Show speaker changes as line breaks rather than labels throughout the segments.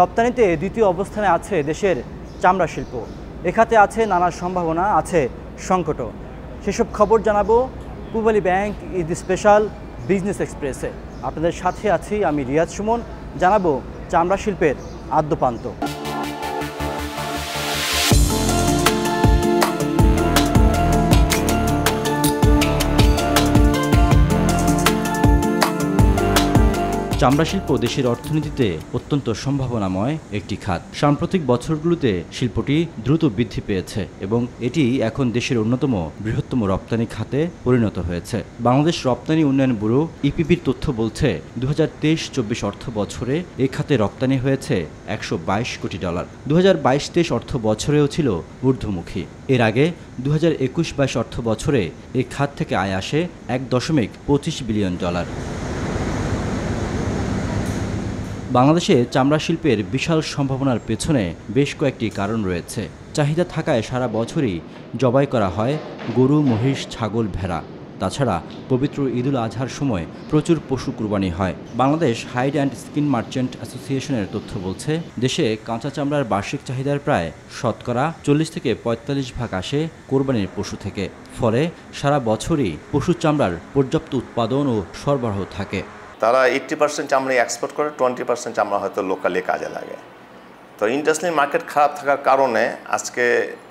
রপ্তানিতে দ্বিতীয় অবস্থানে আছে দেশের চামড়া শিল্প এখাতে আছে নানা সম্ভাবনা আছে সংকটও সেসব খবর জানাবো Pubali bank Eid special business এক্সপ্রেসে আপনাদের সাথে আছি আমি রিয়াজ সুমন জানাবো চামড়া শিল্পের আদ্যপান্ত চামড়া শিল্প দেশের অর্থনীতিতে অত্যন্ত সম্ভাবনাময় একটি খাত সাম্প্রতিক বছরগুলোতে শিল্পটি দ্রুত বৃদ্ধি পেয়েছে এবং এটি এখন দেশের অন্যতম বৃহত্তম রপ্তানি খাতে পরিণত হয়েছে বাংলাদেশ রপ্তানি উন্নয়ন ব্যুরো ইপিপির তথ্য বলছে দু হাজার তেইশ চব্বিশ অর্থ বছরে এ খাতে রপ্তানি হয়েছে একশো বাইশ কোটি ডলার দু হাজার বাইশ তেইশ অর্থ বছরেও ছিল ঊর্ধ্বমুখী এর আগে দু হাজার একুশ বাইশ অর্থ বছরে এ খাত থেকে আয় আসে এক দশমিক পঁচিশ বিলিয়ন ডলার বাংলাদেশে চামড়া শিল্পের বিশাল সম্ভাবনার পেছনে বেশ কয়েকটি কারণ রয়েছে চাহিদা থাকায় সারা বছরই জবাই করা হয় গরু মহিষ ছাগল ভেড়া তাছাড়া পবিত্র ঈদুল আজহার সময় প্রচুর পশু কুরবানি হয় Bangladesh hide and skin merchant অ্যাসোসিয়েশনের তথ্য বলছে দেশে কাঁচা চামড়ার বার্ষিক চাহিদার প্রায় শতকরা চল্লিশ থেকে পঁয়তাল্লিশ ভাগ আসে কোরবানির পশু থেকে ফলে সারা বছরই পশু চামড়ার পর্যাপ্ত উৎপাদন ও সরবরাহ থাকে
তারা এইট্টি পার্সেন্ট চামড়া এক্সপোর্ট করে টোয়েন্টি পার্সেন্ট চামড়া হয়তো লোকালি কাজে লাগে তো ইন্টারন্যাশনাল মার্কেট খারাপ থাকার কারণে আজকে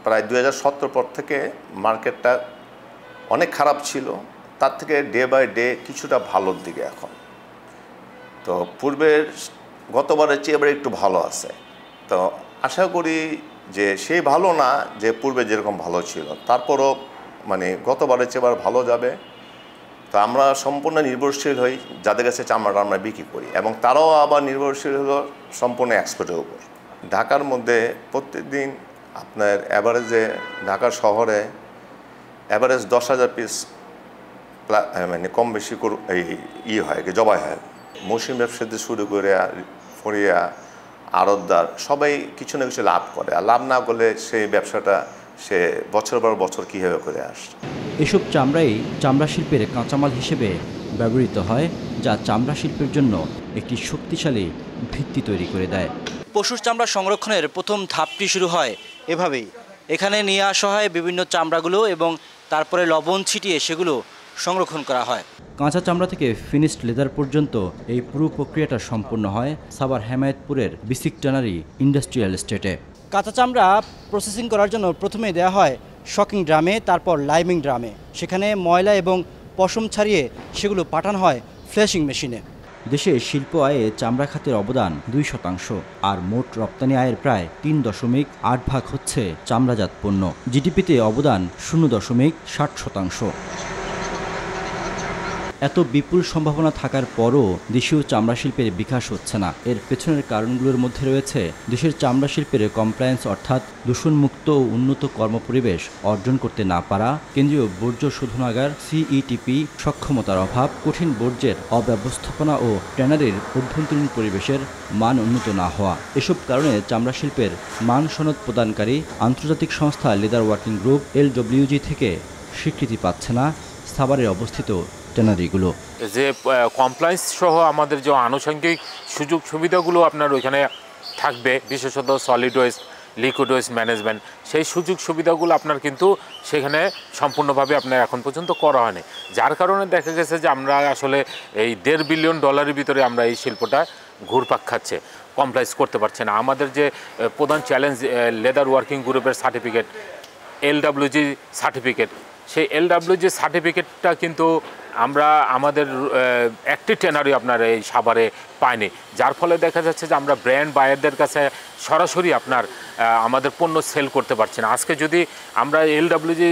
প্রায় দু হাজার পর থেকে মার্কেটটা অনেক খারাপ ছিল তার থেকে ডে বাই ডে কিছুটা ভালোর দিকে এখন তো পূর্বের গতবারের চেয়ে এবারে একটু ভালো আছে তো আশা করি যে সেই ভালো না যে পূর্বে যেরকম ভালো ছিল তারপরও মানে গতবারের চেয়ে এবার ভালো যাবে তো আমরা সম্পূর্ণ নির্ভরশীল হই যাদের কাছে চামড়াটা আমরা বিক্রি করি এবং তারাও আবার নির্ভরশীল হলো সম্পূর্ণ এক্সপোর্টের উপর ঢাকার মধ্যে প্রত্যেকদিন আপনার অ্যাভারেজে ঢাকা শহরে অ্যাভারেজ দশ হাজার পিস মানে কম বেশি এই ই হয় জবাই হয় মৌসুমি ব্যবসাতে শুরু করে ফরিয়া আড়তদার সবাই কিছু না কিছু লাভ করে আর লাভ না করলে সেই ব্যবসাটা সে বছর পর বছর কীভাবে করে আসছে
এসব চামড়াই চামড়া শিল্পের কাঁচামাল হিসেবে ব্যবহৃত হয় যা চামড়া শিল্পের জন্য একটি শক্তিশালী ভিত্তি তৈরি করে দেয় পশুর চামড়া সংরক্ষণের প্রথম ধাপটি শুরু হয় এভাবেই এখানে নিয়ে আসা হয় বিভিন্ন চামড়াগুলো এবং তারপরে লবণ ছিটিয়ে সেগুলো সংরক্ষণ করা হয় কাঁচা চামড়া থেকে ফিনিশড লেদার পর্যন্ত এই পুরো প্রক্রিয়াটা সম্পন্ন হয় সাবার হেমায়তপুরের বিসিক টানারি ইন্ডাস্ট্রিয়াল স্টেটে কাঁচা চামড়া প্রসেসিং করার জন্য প্রথমে দেওয়া হয় শকিং ড্রামে তারপর লাইমিং ড্রামে সেখানে ময়লা এবং পশম ছাড়িয়ে সেগুলো পাঠানো হয় ফ্ল্যাশিং মেশিনে দেশে শিল্প আয়ে চামড়া খাতের অবদান দুই শতাংশ আর মোট রপ্তানি আয়ের প্রায় তিন দশমিক আট ভাগ হচ্ছে চামড়াজাত পণ্য জিডিপিতে অবদান শূন্য দশমিক ষাট শতাংশ এত বিপুল সম্ভাবনা থাকার পরও দেশীয় চামড়া শিল্পের বিকাশ হচ্ছে না এর পেছনের কারণগুলোর মধ্যে রয়েছে দেশের চামড়া শিল্পের কমপ্লায়েন্স অর্থাৎ দূষণমুক্ত ও উন্নত কর্মপরিবেশ অর্জন করতে না পারা কেন্দ্রীয় বর্জ্য শোধনাগার সিইটিপি e সক্ষমতার অভাব কঠিন বর্জ্যের অব্যবস্থাপনা ও ট্যানারির অভ্যন্তরীণ পরিবেশের মান উন্নত না হওয়া এসব কারণে চামড়া শিল্পের মান সনদ প্রদানকারী আন্তর্জাতিক সংস্থা লেদার ওয়ার্কিং গ্রুপ এলডব্লিউজি থেকে স্বীকৃতি পাচ্ছে না স্থাবারে অবস্থিত ট্যানারিগুলো
যে কমপ্লায়েন্স সহ আমাদের যে আনুষঙ্গিক সুযোগ সুবিধাগুলো আপনার ওইখানে থাকবে বিশেষত solid waste liquid waste management সেই সুযোগ সুবিধাগুলো আপনার কিন্তু সেখানে সম্পূর্ণভাবে আপনার এখন পর্যন্ত করা হয়নি যার কারণে দেখা গেছে যে আমরা আসলে এই দেড় বিলিয়ন ডলারের ভিতরে আমরা এই শিল্পটা ঘুরপাক খাচ্ছে কমপ্লাইজ করতে পারছে না আমাদের যে প্রধান চ্যালেঞ্জ লেদার ওয়ার্কিং গ্রুপের সার্টিফিকেট এলডাব্লিউজি সার্টিফিকেট সেই এলডাব্লিউজি সার্টিফিকেটটা কিন্তু আমরা আমাদের একটি ট্রেনারই আপনার এই সাভারে পায়নি যার ফলে দেখা যাচ্ছে যে আমরা ব্র্যান্ড বায়ারদের কাছে সরাসরি আপনার আমাদের পণ্য সেল করতে পারছি না আজকে যদি আমরা এলডাব্লিউজি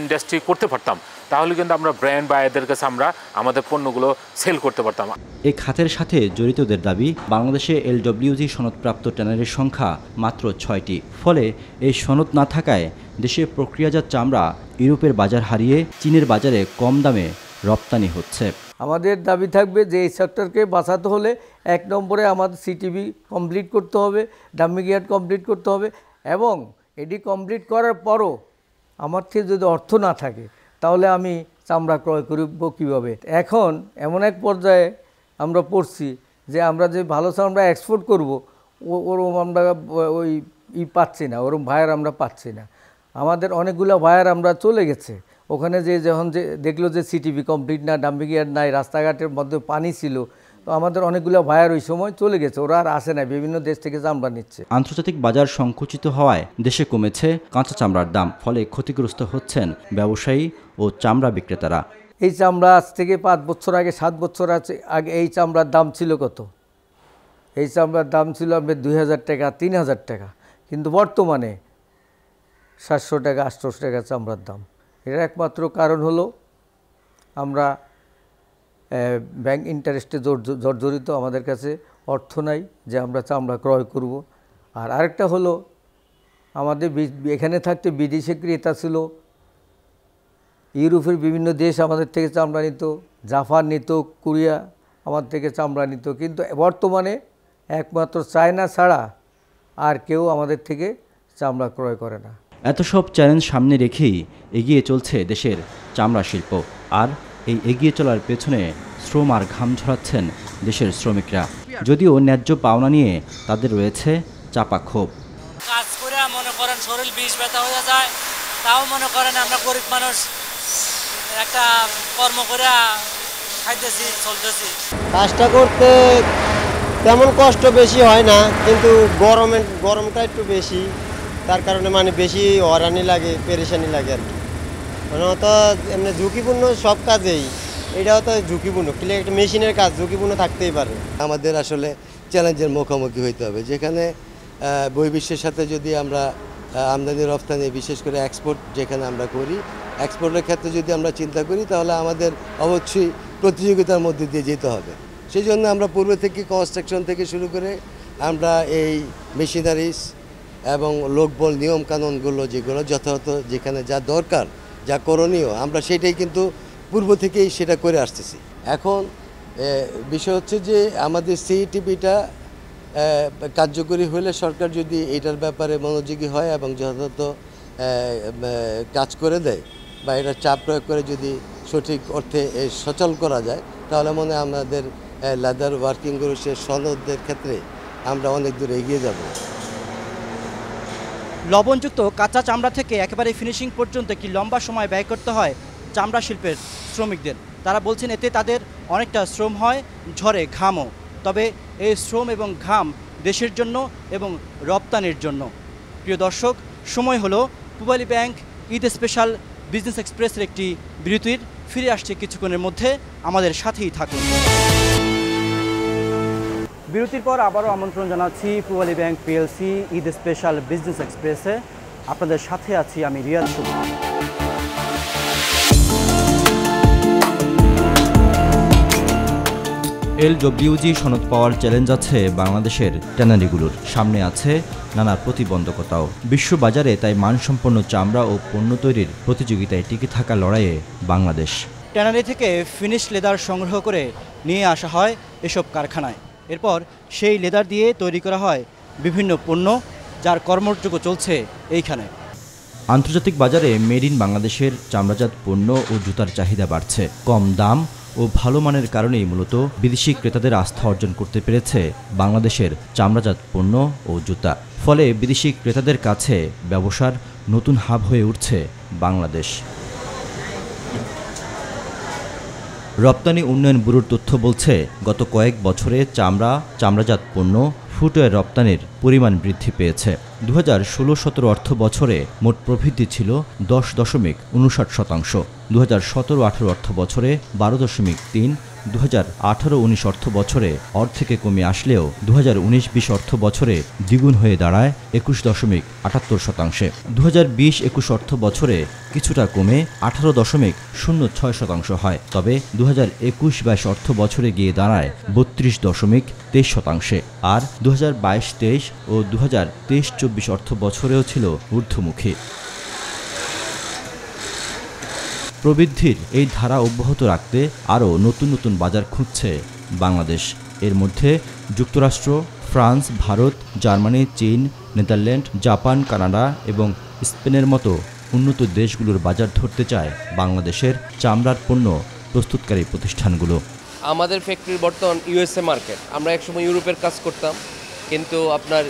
ইন্ডাস্ট্রি করতে পারতাম তাহলে কিন্তু আমরা ব্র্যান্ড বায়ারদের কাছে আমরা আমাদের পণ্যগুলো সেল করতে পারতাম
এই খাতের সাথে জড়িতদের দাবি বাংলাদেশে এলডব্লিউজি সনদপ্রাপ্ত ট্যানারের সংখ্যা মাত্র ছয়টি ফলে এই সনদ না থাকায় দেশে প্রক্রিয়াজাত চামড়া ইউরোপের বাজার হারিয়ে চীনের বাজারে কম দামে রপ্তানি হচ্ছে
আমাদের দাবি থাকবে যে এই সেক্টরকে বাঁচাতে হলে এক নম্বরে আমাদের সিটিভি কমপ্লিট করতে হবে ডাম্মিং ইয়ার্ড কমপ্লিট করতে হবে এবং এটি কমপ্লিট করার পরও আমার থেকে যদি অর্থ না থাকে তাহলে আমি চামড়া ক্রয় করব কীভাবে এখন এমন এক পর্যায়ে আমরা পড়ছি যে আমরা যে ভালো চামড়া এক্সপোর্ট করব ওরম আমরা ওই ই পাচ্ছি না ওরম ভায়ার আমরা পাচ্ছি না আমাদের অনেকগুলো ভায়ার আমরা চলে গেছে ওখানে যে যখন যে দেখলো যে সিটিভি কমপ্লিট না ডাম্পিং নাই রাস্তাঘাটের মধ্যে পানি ছিল তো আমাদের অনেকগুলো ভায়ার ওই সময় চলে গেছে ওরা আর আসে না বিভিন্ন দেশ থেকে চামড়া নিচ্ছে
আন্তর্জাতিক বাজার সংকুচিত হওয়ায় দেশে কমেছে কাঁচা চামড়ার দাম ফলে ক্ষতিগ্রস্ত হচ্ছেন ব্যবসায়ী ও চামড়া বিক্রেতারা
এই চামড়া আজ থেকে পাঁচ বছর আগে সাত বছর আছে আগে এই চামড়ার দাম ছিল কত এই চামড়ার দাম ছিল আপনার দুই হাজার টাকা তিন হাজার টাকা কিন্তু বর্তমানে সাতশো টাকা আটশো টাকা চামড়ার দাম এর একমাত্র কারণ হলো আমরা ব্যাংক ইন্টারেস্টে জর্জরিত আমাদের কাছে অর্থ নাই যে আমরা চামড়া ক্রয় করব আর আরেকটা হলো আমাদের এখানে থাকতে বিদেশে ক্রেতা ছিল ইউরোপের বিভিন্ন দেশ আমাদের থেকে চামড়া নিত জাফান নিত কোরিয়া আমার থেকে চামড়া নিত কিন্তু বর্তমানে একমাত্র চায়না ছাড়া আর কেউ আমাদের থেকে চামড়া ক্রয় করে
না এত সব চ্যালেঞ্জ সামনে রেখেই এগিয়ে চলছে দেশের চামড়া শিল্প আর এই এগিয়ে চলার পেছনে শ্রম আর ঘাম ঝরাচ্ছেন দেশের শ্রমিকরা যদিও ন্যায্য পাওনা নিয়ে তাদের রয়েছে চাপা ক্ষোভ কাজ
করে মনে করেন শরীর
বিষ ব্যথা হয়ে যায় তাও মনে করেন আমরা গরিব মানুষ একটা
কর্ম করে খাইতেছি চলতেছি
কাজটা করতে তেমন
কষ্ট বেশি হয় না কিন্তু গরমে গরমটা একটু বেশি তার কারণে মানে বেশি হরানি লাগে পেরেশানি লাগে আর কি মানে অত এমনি ঝুঁকিপূর্ণ সব কাজেই এটা অত ঝুঁকিপূর্ণ কিন্তু একটা মেশিনের কাজ ঝুঁকিপূর্ণ থাকতেই পারে আমাদের আসলে চ্যালেঞ্জের মুখোমুখি হইতে হবে যেখানে বহির্বিশ্বের সাথে যদি আমরা আমদানি রপ্তানি বিশেষ করে এক্সপোর্ট যেখানে আমরা করি এক্সপোর্টের ক্ষেত্রে যদি আমরা চিন্তা করি তাহলে আমাদের অবশ্যই প্রতিযোগিতার মধ্যে দিয়ে যেতে হবে সেই জন্য আমরা পূর্বে থেকে কনস্ট্রাকশন থেকে শুরু করে আমরা এই মেশিনারিস এবং লোকবল নিয়মকানুনগুলো যেগুলো যথাযথ যেখানে যা দরকার যা করণীয় আমরা সেটাই কিন্তু পূর্ব থেকেই সেটা করে আসতেছি এখন বিষয় হচ্ছে যে আমাদের সিইটিপিটা কার্যকরী হলে সরকার যদি এটার ব্যাপারে মনোযোগী হয় এবং যথাযথ কাজ করে দেয় বা এটা চাপ প্রয়োগ করে যদি সঠিক অর্থে সচল করা যায় তাহলে মনে আমাদের লেদার ওয়ার্কিং গ্রুপের সনদের ক্ষেত্রে আমরা অনেক দূর এগিয়ে যাব লবণযুক্ত
কাঁচা চামড়া থেকে একেবারে ফিনিশিং পর্যন্ত কি লম্বা সময় ব্যয় করতে হয় চামড়া শিল্পের শ্রমিকদের তারা বলছেন এতে তাদের অনেকটা শ্রম হয় ঝরে ঘামও তবে এই শ্রম এবং ঘাম দেশের জন্য এবং রপ্তানির জন্য প্রিয় দর্শক সময় হলো Pubali bank Eid special business এক্সপ্রেসের একটি বিরতির ফিরে আসছে কিছুক্ষণের মধ্যে আমাদের সাথেই থাকুন বিরতির পর আবারও আমন্ত্রণ জানাচ্ছি Pubali bank PLC Eid special business এক্সপ্রেসে আপনাদের সাথে আছি আমি রিয়াজ এল ডব্লিউজি সনদ পাওয়ার চ্যালেঞ্জ আছে বাংলাদেশের ট্যানারিগুলোর সামনে আছে নানা প্রতিবন্ধকতাও বিশ্ববাজারে তাই মানসম্পন্ন চামড়া ও পণ্য তৈরির প্রতিযোগিতায় টিকে থাকা লড়াইয়ে বাংলাদেশ ট্যানারি থেকে ফিনিশ লেদার সংগ্রহ করে নিয়ে আসা হয় এসব কারখানায় এরপর সেই লেদার দিয়ে তৈরি করা হয় বিভিন্ন পণ্য যার কর্মযোগ্য চলছে এইখানে আন্তর্জাতিক বাজারে মেড ইন বাংলাদেশের চামড়াজাত পণ্য ও জুতার চাহিদা বাড়ছে কম দাম ও ভালো মানের কারণেই মূলত বিদেশি ক্রেতাদের আস্থা অর্জন করতে পেরেছে বাংলাদেশের চামড়াজাত পণ্য ও জুতা ফলে বিদেশি ক্রেতাদের কাছে ব্যবসার নতুন হাব হয়ে উঠছে বাংলাদেশ রপ্তানি উন্নয়ন ব্যুরোর তথ্য বলছে গত কয়েক বছরে চামড়া চামড়াজাত পণ্য ফুটওয়্যার রপ্তানির পরিমাণ বৃদ্ধি পেয়েছে দু হাজার ষোলো সতেরো অর্থ বছরে মোট প্রবৃদ্ধি ছিল দশ দশমিক উনষাট শতাংশ দু হাজার সতেরো আঠেরো অর্থ বছরে বারো দশমিক তিন দু হাজার আঠারো উনিশ অর্থ বছরে অর্ধেকে কমে আসলেও দু হাজার উনিশ বিশ অর্থ বছরে দ্বিগুণ হয়ে দাঁড়ায় একুশ দশমিক আটাত্তর শতাংশে দু হাজার বিশ একুশ অর্থ বছরে কিছুটা কমে আঠারো দশমিক শূন্য ছয় শতাংশ হয় তবে দু হাজার একুশ বাইশ অর্থ বছরে গিয়ে দাঁড়ায় বত্রিশ দশমিক তেইশ শতাংশে আর দু হাজার বাইশ তেইশ ও দু হাজার তেইশ চব্বিশ অর্থ বছরেও ছিল ঊর্ধ্বমুখী প্রবৃদ্ধির এই ধারা অব্যাহত রাখতে আরও নতুন নতুন বাজার খুঁজছে বাংলাদেশ এর মধ্যে যুক্তরাষ্ট্র ফ্রান্স ভারত জার্মানি চীন নেদারল্যান্ড জাপান কানাডা এবং স্পেনের মতো উন্নত দেশগুলোর বাজার ধরতে চায় বাংলাদেশের চামড়ার পণ্য প্রস্তুতকারী প্রতিষ্ঠানগুলো
আমাদের ফ্যাক্টরির বর্তমান ইউএসএ মার্কেট আমরা একসময় ইউরোপের কাজ করতাম কিন্তু আপনার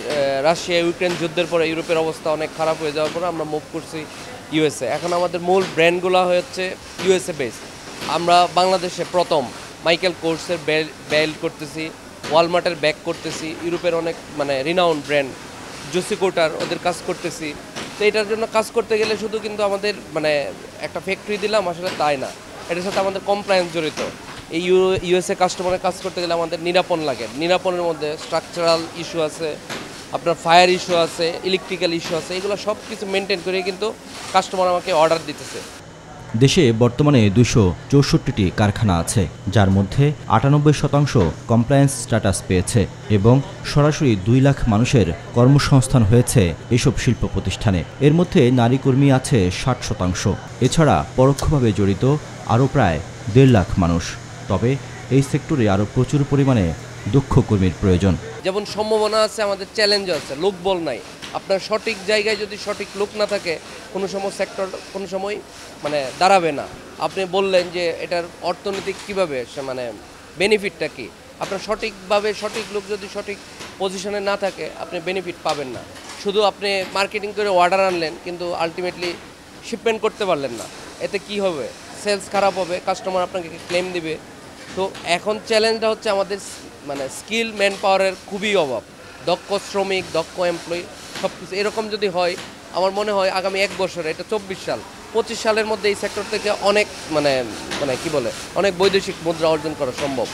রাশিয়া ইউক্রেন যুদ্ধের পরে ইউরোপের অবস্থা অনেক খারাপ হয়ে যাওয়ার পরে আমরা মুভ করছি ইউএসএ এখন আমাদের মূল ব্র্যান্ডগুলো হচ্ছে ইউএসএ বেস আমরা বাংলাদেশে প্রথম মাইকেল কোর্সের বেল্ট করতেছি ওয়ালমার্টের ব্যাগ করতেছি ইউরোপের অনেক মানে রিনাউন ব্র্যান্ড জুসিকোটার ওদের কাজ করতেছি তো এটার জন্য কাজ করতে গেলে শুধু কিন্তু আমাদের মানে একটা ফ্যাক্টরি দিলাম আসলে তাই না এটার সাথে আমাদের কমপ্লায়েন্স জড়িত এই ইউএসএ কাস্টমারের কাজ করতে গেলে আমাদের নিরাপণ লাগে নিরাপণের মধ্যে স্ট্রাকচারাল ইস্যু আছে আপনার ফায়ার ইস্যু আছে ইলেকট্রিক্যাল ইস্যু আছে এগুলো সব কিছু মেনটেন করে কিন্তু কাস্টমার আমাকে অর্ডার দিতেছে
দেশে বর্তমানে দুশো চৌষট্টিটি কারখানা আছে যার মধ্যে আটানব্বই শতাংশ কমপ্লায়েন্স স্ট্যাটাস পেয়েছে এবং সরাসরি দুই লাখ মানুষের কর্মসংস্থান হয়েছে এসব শিল্প প্রতিষ্ঠানে এর মধ্যে নারী কর্মী আছে ষাট শতাংশ এছাড়া পরোক্ষভাবে জড়িত আরও প্রায় দেড় লাখ মানুষ তবে এই সেক্টরে আরও প্রচুর পরিমাণে দক্ষ কর্মীর প্রয়োজন
যেমন সম্ভাবনা আছে আমাদের চ্যালেঞ্জ আছে বল নাই আপনার সঠিক জায়গায় যদি সঠিক লোক না থাকে কোনো সময় সেক্টর কোনো সময় মানে দাঁড়াবে না আপনি বললেন যে এটার অর্থনৈতিক কীভাবে মানে বেনিফিটটা কী আপনার সঠিকভাবে সঠিক লোক যদি সঠিক পজিশনে না থাকে আপনি বেনিফিট পাবেন না শুধু আপনি মার্কেটিং করে অর্ডার আনলেন কিন্তু আলটিমেটলি শিপমেন্ট করতে পারলেন না এতে কি হবে সেলস খারাপ হবে কাস্টমার আপনাকে ক্লেম দিবে তো এখন চ্যালেঞ্জটা হচ্ছে আমাদের মানে স্কিল ম্যান পাওয়ারের খুবই অভাব দক্ষ শ্রমিক দক্ষ এমপ্লয়ি সব কিছু এরকম যদি হয় আমার মনে হয় আগামী এক বছরে এটা চব্বিশ সাল পঁচিশ সালের মধ্যে এই সেক্টর থেকে অনেক মানে মানে কি বলে অনেক বৈদেশিক মুদ্রা অর্জন করা সম্ভব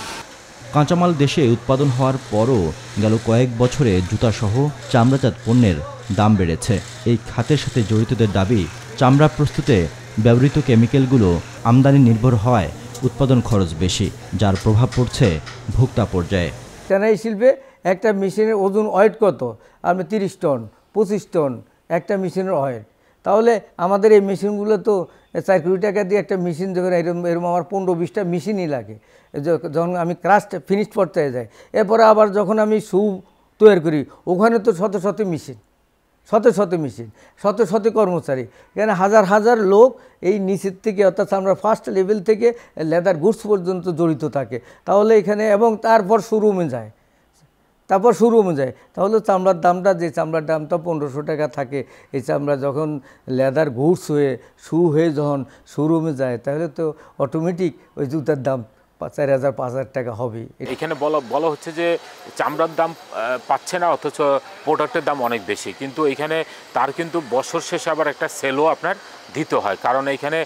কাঁচামাল দেশে উৎপাদন হওয়ার পরও গেল কয়েক বছরে জুতাসহ চামড়াজাত পণ্যের দাম বেড়েছে এই খাতের সাথে জড়িতদের দাবি চামড়া প্রস্তুতে ব্যবহৃত কেমিক্যালগুলো আমদানি নির্ভর হওয়ায় উৎপাদন খরচ বেশি যার প্রভাব পড়ছে ভোক্তা পর্যায়ে
চেনাই শিল্পে একটা মেশিনের ওজন ওয়েট কত আপনি তিরিশ টন পঁচিশ টন একটা মেশিনের ওয়েট তাহলে আমাদের এই মেশিনগুলো তো চার কোটি টাকা দিয়ে একটা মেশিন যখন এরকম এরকম আমার পনেরো বিশটা মেশিনই লাগে যখন আমি ক্রাস্ট ফিনিশ পর্যায়ে যাই এরপরে আবার যখন আমি সু তৈরি করি ওখানে তো শত শত মেশিন শত শত মেশিন শত শত কর্মচারী এখানে হাজার হাজার লোক এই নিচের থেকে অর্থাৎ আমরা ফার্স্ট লেভেল থেকে লেদার গুডস পর্যন্ত জড়িত থাকে তাহলে এখানে এবং তারপর শোরুমে যায় তারপর শুরু অনুযায়ী তাহলে চামড়ার দামটা যে চামড়ার দামটা পনেরোশো টাকা থাকে এই চামড়া যখন লেদার ঘুরস হয়ে শু হয়ে যখন শোরুমে যায় তাহলে তো অটোমেটিক ওই জুতার দাম চার হাজার পাঁচ হাজার টাকা হবে
এখানে বলা বলা হচ্ছে যে চামড়ার দাম পাচ্ছে না অথচ প্রোডাক্টের দাম অনেক বেশি কিন্তু এখানে তার কিন্তু বছর শেষে আবার একটা সেলও আপনার দিতে হয় কারণ এখানে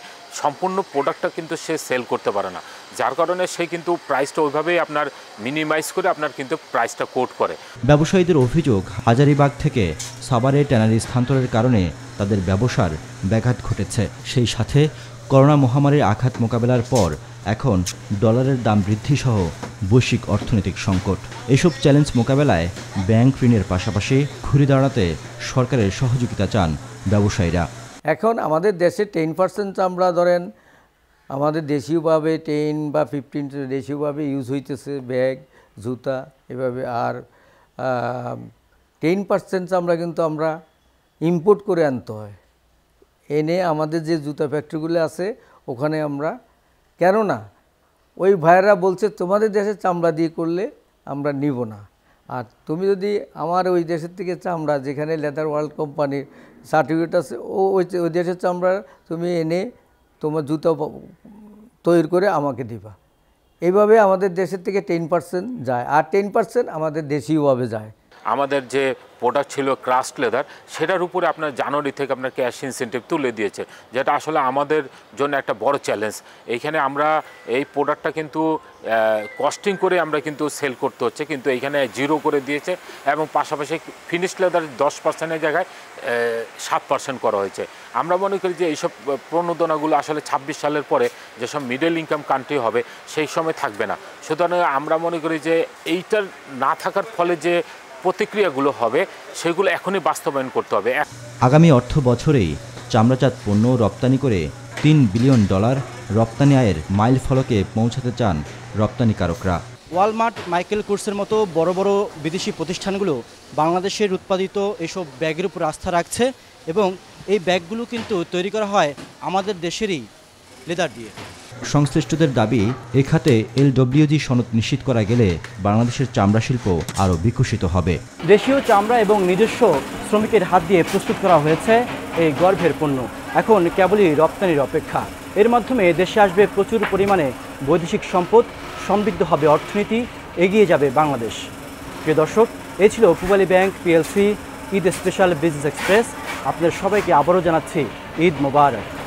সম্পূর্ণ প্রোডাক্টটা কিন্তু সে সেল করতে পারে না যার কারণে সে কিন্তু প্রাইসটা ওইভাবেই আপনার মিনিমাইজ করে আপনার কিন্তু প্রাইসটা কোট করে
ব্যবসায়ীদের অভিযোগ হাজারিবাগ থেকে সাবারে ট্যানারি স্থানান্তরের কারণে তাদের ব্যবসার ব্যাঘাত ঘটেছে সেই সাথে করোনা মহামারীর আঘাত মোকাবেলার পর এখন ডলারের দাম বৃদ্ধিসহ বৈশ্বিক অর্থনৈতিক সংকট এসব চ্যালেঞ্জ মোকাবেলায় ব্যাংক ঋণের পাশাপাশি ঘুরে দাঁড়াতে সরকারের সহযোগিতা চান ব্যবসায়ীরা
এখন আমাদের দেশে টেন পার্সেন্ট আমরা ধরেন আমাদের দেশীয়ভাবে টেন বা ফিফটিন দেশীয়ভাবে ইউজ হইতেছে ব্যাগ জুতা এভাবে আর টেন পার্সেন্ট আমরা কিন্তু আমরা ইম্পোর্ট করে আনতে হয় এনে আমাদের যে জুতা ফ্যাক্টরিগুলো আছে ওখানে আমরা কেননা ওই ভাইয়েরা বলছে তোমাদের দেশে চামড়া দিয়ে করলে আমরা নিব না আর তুমি যদি আমার ওই দেশের থেকে চামড়া যেখানে লেদার ওয়ার্ল্ড কোম্পানির সার্টিফিকেট আছে ও ওই ওই দেশের চামড়া তুমি এনে তোমার জুতো তৈরি করে আমাকে দিবা এইভাবে আমাদের দেশের থেকে টেন পার্সেন্ট যায় আর টেন পার্সেন্ট আমাদের দেশীয়ভাবে যায়
আমাদের যে প্রোডাক্ট ছিল ক্রাস্ট লেদার সেটার উপরে আপনার জানুয়ারি থেকে আপনার ক্যাশ ইনসেন্টিভ তুলে দিয়েছে যেটা আসলে আমাদের জন্য একটা বড় চ্যালেঞ্জ এইখানে আমরা এই প্রোডাক্টটা কিন্তু কস্টিং করে আমরা কিন্তু সেল করতে হচ্ছে কিন্তু এইখানে জিরো করে দিয়েছে এবং পাশাপাশি ফিনিশ লেদার দশ পার্সেন্টের জায়গায় সাত পার্সেন্ট করা হয়েছে আমরা মনে করি যে এইসব প্রণোদনাগুলো আসলে ২৬ সালের পরে যেসব মিডল ইনকাম কান্ট্রি হবে সেই সময় থাকবে না সুতরাং আমরা মনে করি যে এইটার না থাকার ফলে যে প্রতিক্রিয়াগুলো হবে সেগুলো এখনই বাস্তবায়ন করতে হবে
আগামী অর্থ বছরেই চামড়াজাত পণ্য রপ্তানি করে তিন বিলিয়ন ডলার রপ্তানি আয়ের মাইল ফলকে পৌঁছাতে চান রপ্তানিকারকরা ওয়ালমার্ট মাইকেল কোর্সের মতো বড় বড় বিদেশি প্রতিষ্ঠানগুলো বাংলাদেশের উৎপাদিত এসব ব্যাগের উপর আস্থা রাখছে এবং এই ব্যাগগুলো কিন্তু তৈরি করা হয় আমাদের দেশেরই লেদার দিয়ে সংশ্লিষ্টদের দাবি এ খাতে এলডব্লিউজি সনদ নিশ্চিত করা গেলে বাংলাদেশের চামড়া শিল্প আরও বিকশিত হবে দেশীয় চামড়া এবং নিজস্ব শ্রমিকের হাত দিয়ে প্রস্তুত করা হয়েছে এই গর্ভের পণ্য এখন কেবলই রপ্তানির অপেক্ষা এর মাধ্যমে দেশে আসবে প্রচুর পরিমাণে বৈদেশিক সম্পদ সমৃদ্ধ হবে অর্থনীতি এগিয়ে যাবে বাংলাদেশ প্রিয় দর্শক এ ছিল Pubali bank PLC Eid special business express আপনাদের সবাইকে আবারও জানাচ্ছি ঈদ মোবারক